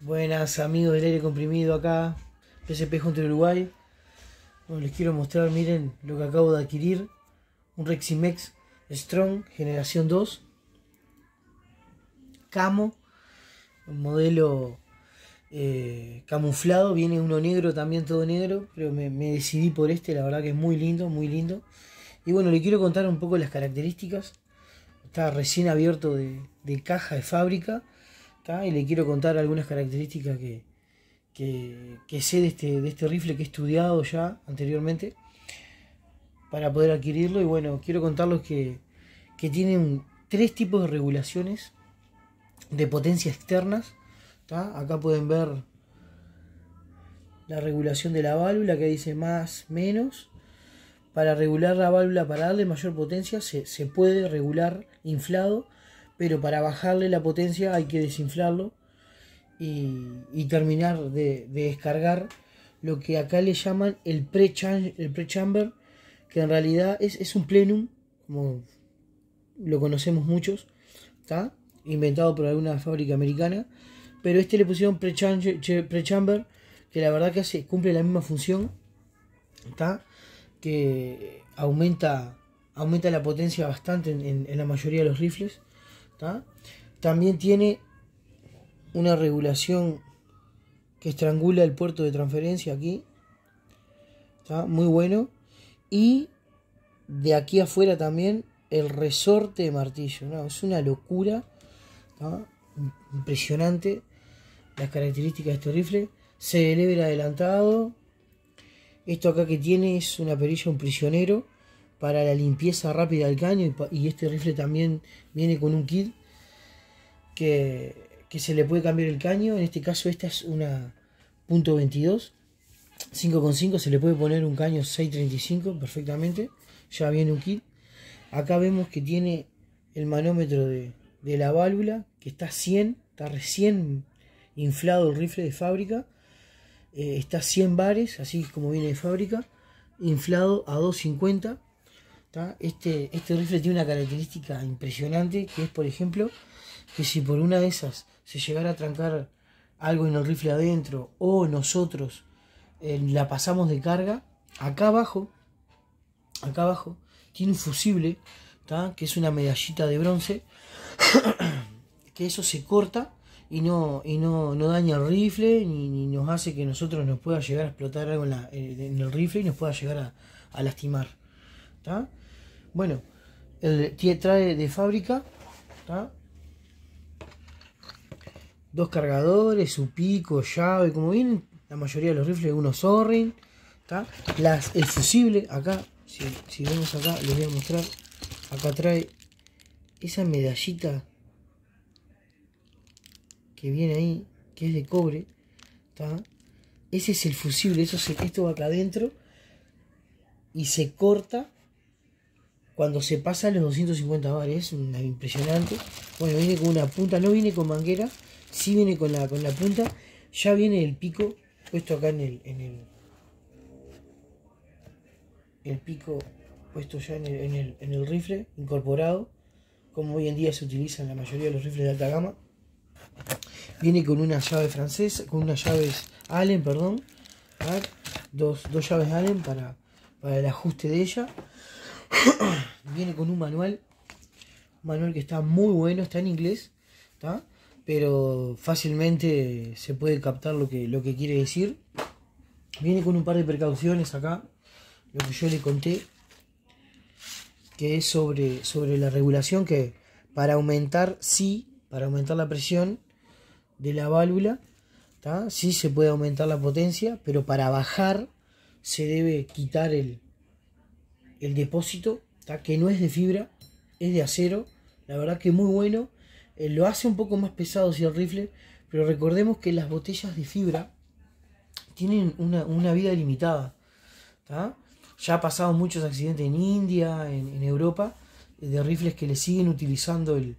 Buenas amigos del aire comprimido acá, PSP junto Uruguay. les quiero mostrar, miren lo que acabo de adquirir. Un Reximex Strong Generación 2. Camo. Un modelo eh, camuflado. Viene uno negro también, todo negro. Pero me, decidí por este, la verdad que es muy lindo, muy lindo. Y bueno, le quiero contar un poco las características. Está recién abierto de, de caja de fábrica y le quiero contar algunas características que, que, sé este, de este, rifle que he estudiado ya anteriormente para poder adquirirlo. Y bueno, quiero contarles que, que tienen tres tipos de regulaciones de potencia externas. Acá pueden ver la regulación de la válvula que dice más, menos. Para regular la válvula para darle mayor potencia se puede regular inflado pero para bajarle la potencia hay que desinflarlo y, terminar de, descargar lo que acá le llaman el pre-chamber, pre que en realidad es, un plenum, como lo conocemos muchos, inventado por alguna fábrica americana, pero este le pusieron pre-chamber, que la verdad que hace, cumple la misma función, que aumenta, aumenta la potencia bastante en la mayoría de los rifles ¿ah? También tiene una regulación que estrangula el puerto de transferencia aquí. muy bueno. Y de aquí afuera también el resorte de martillo. ¿no? Es una locura. Impresionante las características de este rifle. Se eleva el adelantado. Esto acá que tiene es una perilla, un prisionero para la limpieza rápida del caño y, este rifle también viene con un kit que, se le puede cambiar el caño. En este caso esta es una .22 5.5 se le puede poner un caño 6.35 perfectamente. Ya viene un kit. Acá vemos que tiene el manómetro de, la válvula que está 100, está recién inflado el rifle de fábrica. Eh, está 100 bares, así como viene de fábrica, inflado a 250. Este, este, rifle tiene una característica impresionante que es, por ejemplo, que si por una de esas se llegara a trancar algo en el rifle adentro o nosotros eh, la pasamos de carga, acá abajo, acá abajo, tiene un fusible, que es una medallita de bronce, que eso se corta y no, daña el rifle, ni, nos hace que nosotros nos pueda llegar a explotar algo en, el rifle y nos pueda llegar a, lastimar. Bueno, el, trae de fábrica dos cargadores, su pico, llave, como ven, la mayoría de los rifles, Uno Zorrin, Las, el fusible, acá, si, vemos acá, les voy a mostrar, acá trae esa medallita que viene ahí, que es de cobre, ese es el fusible, eso se, esto va acá adentro y se corta cuando se pasa los 250 bar, es impresionante. Bueno, viene con una punta, no viene con manguera, sí viene con la, con la punta. Ya viene el pico puesto acá en el, en el, el pico puesto ya en el, rifle, incorporado, como hoy en día se utiliza en la mayoría de los rifles de alta gama. Viene con una llave francesa, con unas llaves Allen, perdón, dos, llaves Allen para, para el ajuste de ella. Viene con un manual, un manual que está muy bueno, está en inglés, pero fácilmente se puede captar lo que, lo que quiere decir. Viene con un par de precauciones acá, lo que yo le conté, que es sobre, sobre la regulación que para aumentar, sí, para aumentar la presión de la válvula, Si sí se puede aumentar la potencia, pero para bajar se debe quitar el, el depósito, que no es de fibra, es de acero. La verdad que muy bueno. Eh, lo hace un poco más pesado si el rifle. Pero recordemos que las botellas de fibra tienen una, vida limitada. Ya ha pasado muchos accidentes en India, en, Europa, de rifles que le siguen utilizando el,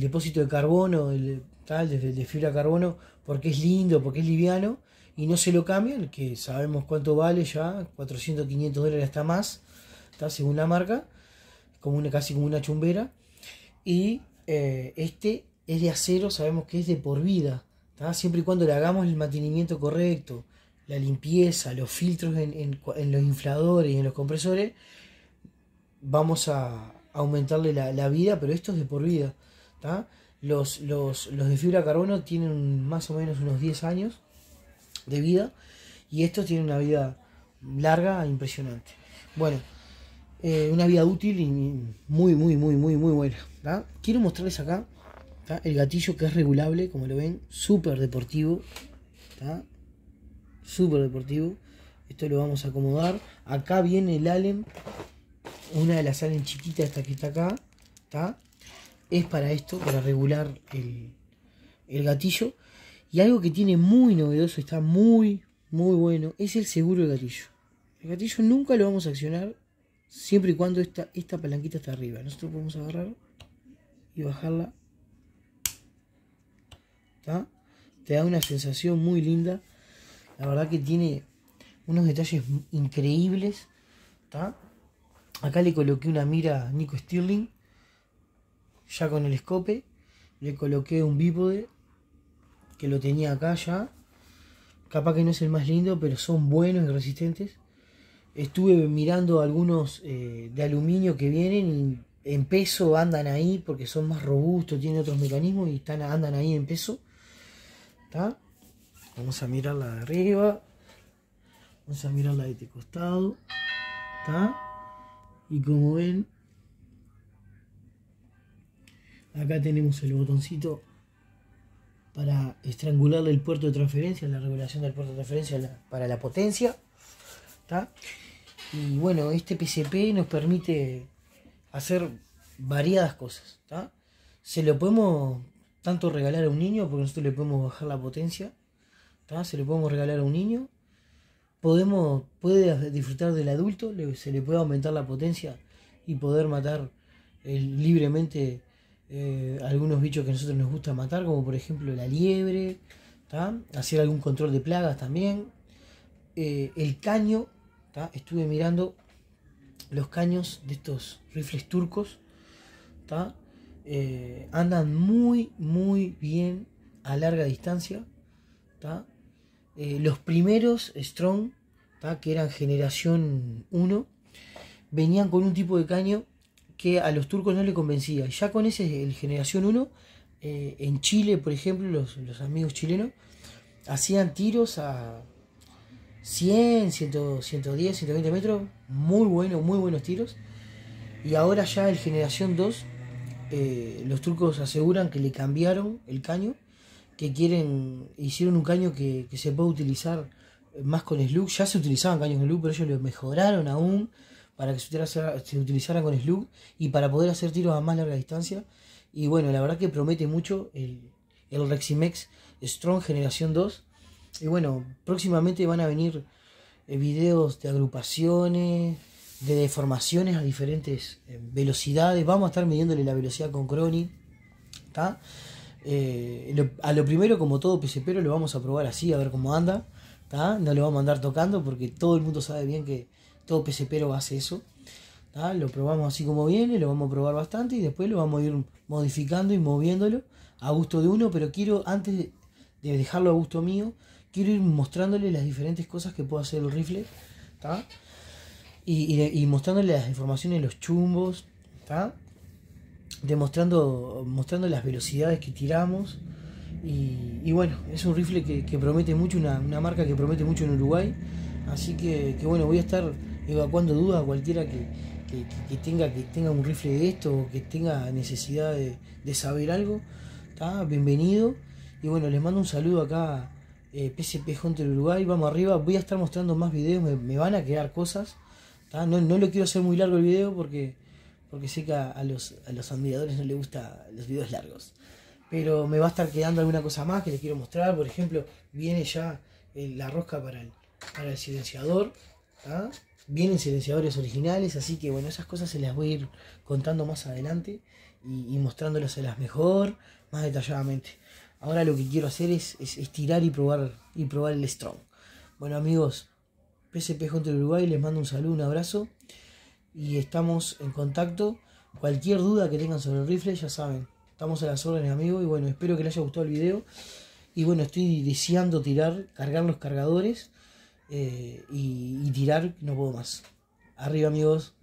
depósito de carbono, el, tal, de, fibra carbono, porque es lindo, porque es liviano, y no se lo cambian, que sabemos cuánto vale ya, 400, 500 dólares hasta más, está según la marca, como una, casi como una chumbera. Y eh, este es de acero, sabemos que es de por vida, siempre y cuando le hagamos el mantenimiento correcto, la limpieza, los filtros en, los infladores y en los compresores, vamos a aumentarle la, vida, pero esto es de por vida. Los, los, los de fibra carbono tienen más o menos unos 10 años de vida y estos tienen una vida larga e impresionante. Bueno, eh, una vida útil y muy, muy, muy, muy, muy buena. Quiero mostrarles acá el gatillo que es regulable, como lo ven, súper deportivo. Súper deportivo. Esto lo vamos a acomodar. Acá viene el Allen, una de las Allen chiquitas, esta que está acá es para esto, para regular el, gatillo. Y algo que tiene muy novedoso, está muy, muy bueno, es el seguro del gatillo. El gatillo nunca lo vamos a accionar siempre y cuando esta, esta palanquita está arriba. Nosotros podemos agarrar y bajarla. Te da una sensación muy linda. La verdad que tiene unos detalles increíbles. Acá le coloqué una mira a Nico Stirling ya con el escope, le coloqué un bípode que lo tenía acá ya. Capaz que no es el más lindo, pero son buenos y resistentes. Estuve mirando algunos eh, de aluminio que vienen en peso andan ahí porque son más robustos, tienen otros mecanismos y están, andan ahí en peso. Vamos a mirar la de arriba. Vamos a mirar la de este costado. Y como ven, Acá tenemos el botoncito para estrangularle el puerto de transferencia, la regulación del puerto de transferencia para la potencia. Y bueno, este PCP nos permite hacer variadas cosas. Se lo podemos tanto regalar a un niño, porque nosotros le podemos bajar la potencia. Se lo podemos regalar a un niño. Podemos, puede disfrutar del adulto, se le puede aumentar la potencia y poder matar libremente eh, algunos bichos que a nosotros nos gusta matar, como por ejemplo la liebre, hacer algún control de plagas también. Eh, el caño, estuve mirando los caños de estos rifles turcos, eh, andan muy, muy bien a larga distancia. los primeros Strong, que eran generación 1, venían con un tipo de caño que a los turcos no le convencía. Ya con ese, el Generación 1, eh, en Chile, por ejemplo, los, amigos chilenos hacían tiros a 100, 110, 120 metros, muy buenos, muy buenos tiros. Y ahora ya el Generación 2, eh, los turcos aseguran que le cambiaron el caño, que quieren, hicieron un caño que, que se puede utilizar más con slug, ya se utilizaban caños con slug, pero ellos lo mejoraron aún para que se, utilizara con slug y para poder hacer tiros a más larga distancia. Y bueno, la verdad que promete mucho el, el Reximex Strong Generación 2. Y bueno, próximamente van a venir eh, videos de agrupaciones, de deformaciones a diferentes eh, velocidades. Vamos a estar midiéndole la velocidad con Crony. Eh, a lo primero, como todo pero lo vamos a probar así, a ver cómo anda. No lo vamos a andar tocando porque todo el mundo sabe bien que todo pero hace eso. Lo probamos así como viene, lo vamos a probar bastante y después lo vamos a ir modificando y moviéndolo a gusto de uno, pero quiero antes de dejarlo a gusto mío, quiero ir mostrándole las diferentes cosas que puede hacer el rifle, Y, mostrándole las informaciones, los chumbos, Demostrando, mostrando las velocidades que tiramos. Y, bueno, es un rifle que, promete mucho, una, marca que promete mucho en Uruguay. Así que bueno, voy a estar evacuando dudas a cualquiera que, tenga, que tenga un rifle de esto o que tenga necesidad de, saber algo. Bienvenido. Y bueno, les mando un saludo acá, eh, PSP Hunter Uruguay. Vamos arriba, voy a estar mostrando más videos, me, van a quedar cosas. No, lo quiero hacer muy largo el video porque, porque sé que a, los, admiradores no les gustan los videos largos. Pero me va a estar quedando alguna cosa más que les quiero mostrar. Por ejemplo, viene ya la rosca para el, silenciador vienen silenciadores originales, así que bueno, esas cosas se las voy a ir contando más adelante y, mostrándolas a las mejor, más detalladamente. Ahora lo que quiero hacer es, tirar y probar, y probar el Strong. Bueno amigos, PSP Hunter Uruguay, les mando un saludo, un abrazo y estamos en contacto. Cualquier duda que tengan sobre el rifle, ya saben, estamos a las órdenes amigos y bueno, espero que les haya gustado el video. Y bueno, estoy deseando tirar, cargar los cargadores eh, y, y tirar, no puedo más. Arriba amigos.